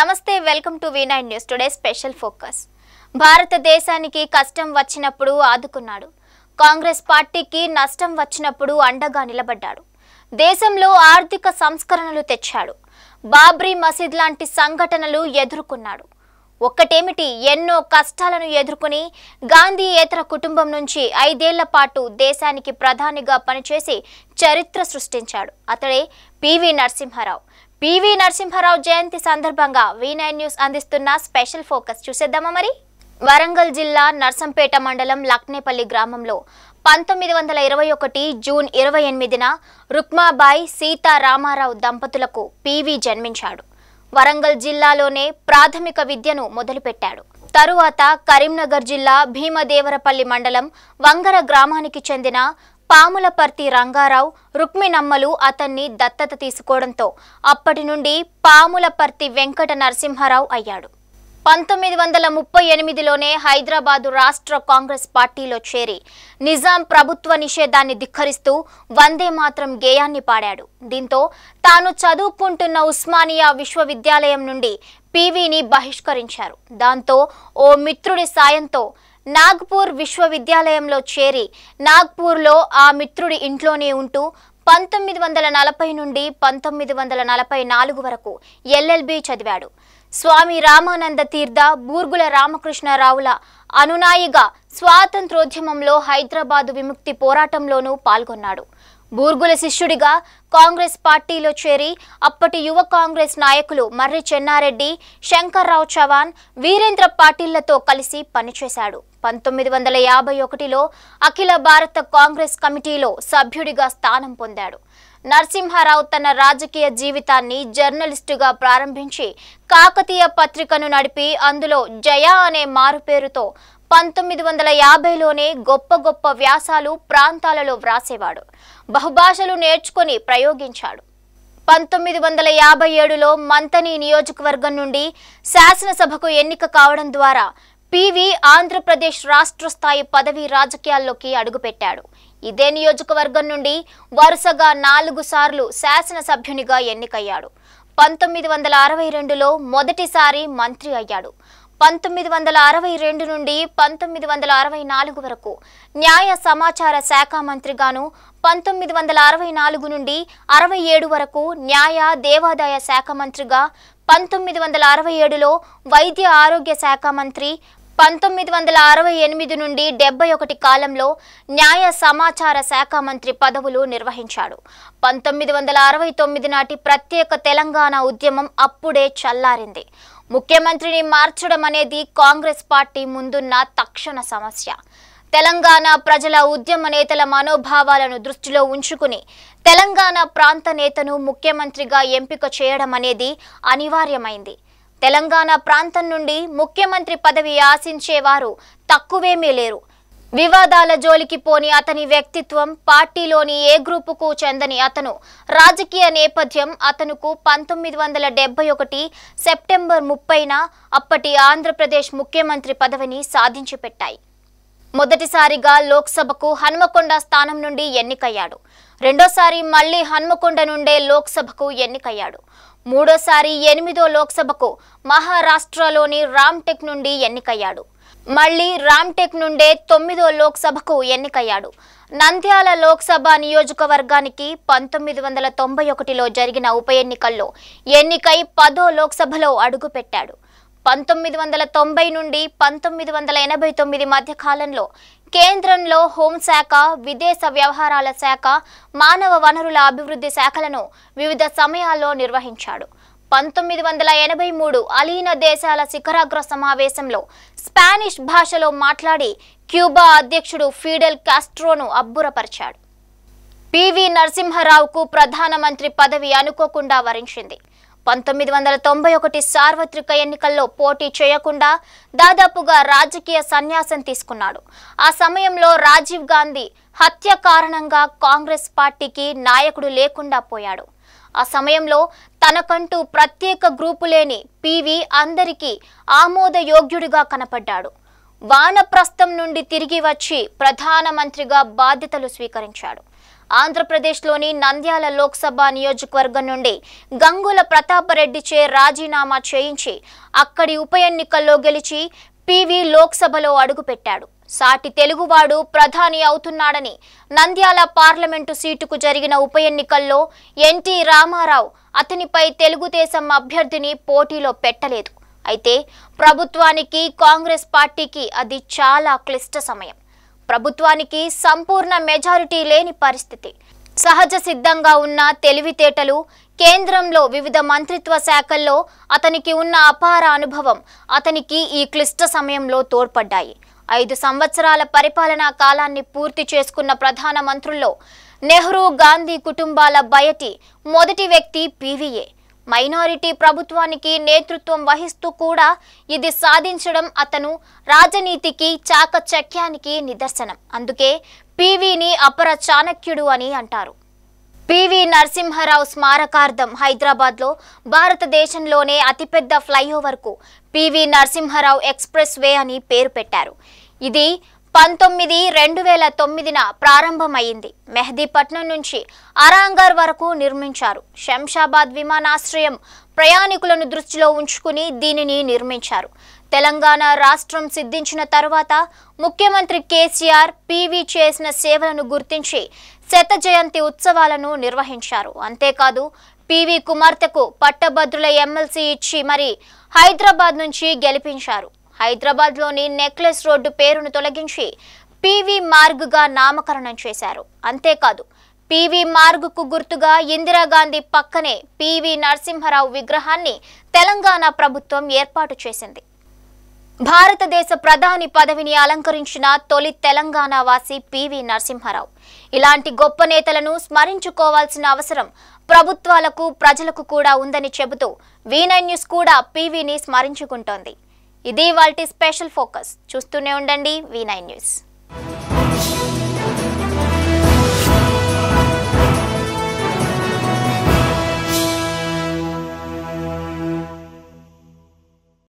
నమస్తే welcome to V nine news today special focus భారతదేశానికి కష్టం వచ్చినప్పుడు ఆదుకున్నాడు కాంగ్రెస్ పార్టీకి నష్టం వచ్చినప్పుడు అండగా నిలబడ్డాడు దేశంలో ఆర్థిక సంస్కరణలు తెచ్చాడు బాబ్రీ మసీద్ లాంటి సంఘటనలు ఎదుర్కొన్నాడు ఒక్కటేమిటి ఎన్నో కష్టాలను ఎదుర్కొని గాంధీయేతర కుటుంబం నుంచి ఐదేళ్ల పాటు దేశానికి ప్రధానిగా పనిచేసి చరిత్ర సృష్టించాడు అతడే పివి నరసింహారావు పివి నరసింహారావు జయంతి సందర్భంగా వి నైన్ న్యూస్ అందిస్తున్న స్పెషల్ ఫోకస్ చూసేద్దామా మరి వరంగల్ జిల్లా నర్సంపేట మండలం లక్నేపల్లి గ్రామంలో పంతొమ్మిది వందల ఇరవై ఒకటి జూన్ ఇరవై ఎనిమిదిన రుక్మాబాయి సీతారామారావు దంపతులకు పివి జన్మించాడు వరంగల్ జిల్లాలోనే ప్రాథమిక విద్యను మొదలుపెట్టాడు తరువాత కరీంనగర్ జిల్లా భీమదేవరపల్లి మండలం వంగర గ్రామానికి చెందిన పాములపర్తి రంగారావు రుక్మిణమ్మలు అతన్ని దత్తత తీసుకోవడంతో అప్పటి నుండి పాములపర్తి వెంకట నరసింహారావు అయ్యాడు పంతొమ్మిది వందల ముప్పై ఎనిమిదిలోనే హైదరాబాదు రాష్ట్ర కాంగ్రెస్ పార్టీలో చేరి నిజాం ప్రభుత్వ నిషేధాన్ని ధిక్కరిస్తూ వందే మాత్రం గేయాన్ని పాడాడు దీంతో తాను చదువుకుంటున్న ఉస్మానియా విశ్వవిద్యాలయం నుండి పీవీని బహిష్కరించారు దాంతో ఓ మిత్రుడి సాయంతో నాగ్పూర్ విశ్వవిద్యాలయంలో చేరి నాగ్పూర్లో ఆ మిత్రుడి ఇంట్లోనే ఉంటూ పంతొమ్మిది వందల నలభై నుండి పంతొమ్మిది వందల నలభై నాలుగు వరకు ఎల్ఎల్బి చదివాడు స్వామి రామానంద తీర్థ బూర్గుల రామకృష్ణరావుల అనునాయిగా స్వాతంత్రోద్యమంలో హైదరాబాదు విముక్తి పోరాటంలోనూ పాల్గొన్నాడు బూర్గుల శిష్యుడిగా కాంగ్రెస్ పార్టీలో చేరి అప్పటి యువ కాంగ్రెస్ నాయకులు మర్రి చెన్నారెడ్డి శంకర్రావు చవాన్ వీరేంద్ర పాటిళ్లతో కలిసి పనిచేశాడు పంతొమ్మిది వందల యాభై ఒకటిలో అఖిల భారత కాంగ్రెస్ కమిటీలో సభ్యుడిగా స్థానం పొందాడు నరసింహారావు తన రాజకీయ జీవితాన్ని జర్నలిస్టుగా ప్రారంభించి కాకతీయ పత్రికను నడిపి అందులో జయ అనే మారుపేరుతో పంతొమ్మిది వందల యాభైలోనే గొప్ప గొప్ప వ్యాసాలు ప్రాంతాలలో వ్రాసేవాడు బహుభాషలు నేర్చుకొని ప్రయోగించాడు పంతొమ్మిది వందల యాభై ఏడులో మంతని నియోజకవర్గం నుండి శాసనసభకు ఎన్నిక కావడం ద్వారా పివి ఆంధ్రప్రదేశ్ రాష్ట్ర స్థాయి పదవి రాజకీయాల్లోకి అడుగుపెట్టాడు ఇదే నియోజకవర్గం నుండి వరుసగా నాలుగు సార్లు శాసనసభ్యునిగా ఎన్నికయ్యాడు పంతొమ్మిది వందల అరవై రెండులో మొదటిసారి మంత్రి అయ్యాడు పంతొమ్మిది వందల అరవై రెండు నుండి పంతొమ్మిది వందల అరవై నాలుగు వరకు న్యాయ సమాచార శాఖ మంత్రిగాను పంతొమ్మిది వందల అరవై నాలుగు నుండి అరవై ఏడు వరకు న్యాయ దేవాదాయ శాఖ మంత్రిగా పంతొమ్మిది వందల అరవై ఏడులో వైద్య ఆరోగ్య శాఖ మంత్రి పంతొమ్మిది వందల అరవై ఎనిమిది నుండి డెబ్బై ఒకటి కాలంలో న్యాయ సమాచార శాఖ మంత్రి పదవులు నిర్వహించాడు పంతొమ్మిది వందల అరవై తొమ్మిది నాటి ప్రత్యేక తెలంగాణ ఉద్యమం అప్పుడే చల్లారింది ముఖ్యమంత్రిని మార్చడం అనేది కాంగ్రెస్ పార్టీ ముందున్న తక్షణ సమస్య తెలంగాణ ప్రజల ఉద్యమ నేతల మనోభావాలను దృష్టిలో ఉంచుకుని తెలంగాణ ప్రాంత నేతను ముఖ్యమంత్రిగా ఎంపిక చేయడం అనేది అనివార్యమైంది తెలంగాణ ప్రాంతం నుండి ముఖ్యమంత్రి పదవి ఆశించేవారు తక్కువేమీ లేరు వివాదాల జోలికి పోని అతని వ్యక్తిత్వం పార్టీలోని ఏ గ్రూపుకు చెందని అతను రాజకీయ నేపథ్యం అతనుకు పంతొమ్మిది వందల డెబ్బై ఒకటి సెప్టెంబర్ ముప్పైన అప్పటి ఆంధ్రప్రదేశ్ ముఖ్యమంత్రి పదవిని సాధించి పెట్టాయి మొదటిసారిగా లోక్సభకు హన్మకొండ స్థానం నుండి ఎన్నికయ్యాడు రెండోసారి మళ్లీ హన్మకొండ నుండే లోక్సభకు ఎన్నికయ్యాడు మూడోసారి ఎనిమిదో లోక్సభకు మహారాష్ట్రలోని రామ్టెక్ నుండి ఎన్నికయ్యాడు మళ్లీ రామ్టెక్ నుండే తొమ్మిదో లోక్సభకు ఎన్నికయ్యాడు నంద్యాల లోక్సభ నియోజకవర్గానికి పంతొమ్మిది వందల తొంభై ఒకటిలో జరిగిన ఉప ఎన్నికల్లో ఎన్నికై పదో లోక్సభలో అడుగుపెట్టాడు పంతొమ్మిది వందల తొంభై నుండి పంతొమ్మిది వందల ఎనభై తొమ్మిది మధ్య కాలంలో కేంద్రంలో హోంశాఖ విదేశ వ్యవహారాల శాఖ మానవ వనరుల అభివృద్ధి శాఖలను వివిధ సమయాల్లో నిర్వహించాడు పంతొమ్మిది వందల ఎనభై మూడు అలీన దేశాల శిఖరాగ్ర సమావేశంలో స్పానిష్ భాషలో మాట్లాడి క్యూబా అధ్యక్షుడు ఫీడెల్ కాస్ట్రోను అబ్బురపరిచాడు పివి నరసింహరావుకు ప్రధానమంత్రి పదవి అనుకోకుండా వరించింది పంతొమ్మిది వందల తొంభై ఒకటి సార్వత్రిక ఎన్నికల్లో పోటీ చేయకుండా దాదాపుగా రాజకీయ సన్యాసం తీసుకున్నాడు ఆ సమయంలో రాజీవ్ గాంధీ హత్య కారణంగా కాంగ్రెస్ పార్టీకి నాయకుడు లేకుండా పోయాడు ఆ సమయంలో తనకంటూ ప్రత్యేక గ్రూపు లేని పివి అందరికీ ఆమోదయోగ్యుడిగా కనపడ్డాడు వానప్రస్థం నుండి తిరిగి వచ్చి ప్రధానమంత్రిగా బాధ్యతలు స్వీకరించాడు ఆంధ్రప్రదేశ్లోని నంద్యాల లోక్సభ నియోజకవర్గం నుండి గంగుల ప్రతాపరెడ్డిచే చే రాజీనామా చేయించి అక్కడి ఉప ఎన్నికల్లో గెలిచి పివి లోక్సభలో అడుగుపెట్టాడు సాటి తెలుగువాడు ప్రధాని అవుతున్నాడని నంద్యాల పార్లమెంటు సీటుకు జరిగిన ఉప ఎన్నికల్లో ఎన్టీ రామారావు అతనిపై తెలుగుదేశం అభ్యర్థిని పోటీలో పెట్టలేదు అయితే ప్రభుత్వానికి కాంగ్రెస్ పార్టీకి అది చాలా క్లిష్ట సమయం ప్రభుత్వానికి సంపూర్ణ మెజారిటీ లేని పరిస్థితి సహజ సిద్ధంగా ఉన్న తెలివితేటలు కేంద్రంలో వివిధ మంత్రిత్వ శాఖల్లో అతనికి ఉన్న అపార అనుభవం అతనికి ఈ క్లిష్ట సమయంలో తోడ్పడ్డాయి ఐదు సంవత్సరాల పరిపాలనా కాలాన్ని పూర్తి చేసుకున్న ప్రధానమంత్రుల్లో నెహ్రూ గాంధీ కుటుంబాల బయటి మొదటి వ్యక్తి పీవీఏ మైనారిటీ ప్రభుత్వానికి నేతృత్వం వహిస్తూ కూడా ఇది సాధించడం అతను రాజనీతికి చాకచక్యానికి నిదర్శనం అందుకే పీవీని అపర చాణక్యుడు అని అంటారు పివి నరసింహారావు స్మారకార్థం హైదరాబాద్లో భారతదేశంలోనే అతిపెద్ద ఫ్లైఓవర్కు పివి నరసింహారావు ఎక్స్ప్రెస్ వే అని పేరు పెట్టారు ఇది పంతొమ్మిది రెండు వేల తొమ్మిదిన ప్రారంభమైంది మెహదీపట్నం నుంచి అరాంగర్ వరకు నిర్మించారు శంషాబాద్ విమానాశ్రయం ప్రయాణికులను దృష్టిలో ఉంచుకుని దీనిని నిర్మించారు తెలంగాణ రాష్ట్రం సిద్ధించిన తర్వాత ముఖ్యమంత్రి కేసీఆర్ పీవీ చేసిన సేవలను గుర్తించి శత జయంతి ఉత్సవాలను నిర్వహించారు అంతేకాదు పివి కుమార్తెకు పట్టభద్రుల ఎమ్మెల్సీ ఇచ్చి మరి హైదరాబాద్ నుంచి గెలిపించారు హైదరాబాద్లోని నెక్లెస్ రోడ్డు పేరును తొలగించి పివి మార్గ్గా నామకరణం చేశారు అంతేకాదు పివి కు గుర్తుగా ఇందిరాగాంధీ పక్కనే పివి నరసింహరావు విగ్రహాన్ని తెలంగాణ ప్రభుత్వం ఏర్పాటు చేసింది భారతదేశ ప్రధాని పదవిని అలంకరించిన తొలి తెలంగాణ వాసి పివి నరసింహారావు ఇలాంటి గొప్ప నేతలను స్మరించుకోవాల్సిన అవసరం ప్రభుత్వాలకు ప్రజలకు కూడా ఉందని చెబుతూ వీనై న్యూస్ కూడా పివిని స్మరించుకుంటోంది ఇది వాళ్ళ స్పెషల్ ఫోకస్ చూస్తూనే ఉండండి వి నైన్ న్యూస్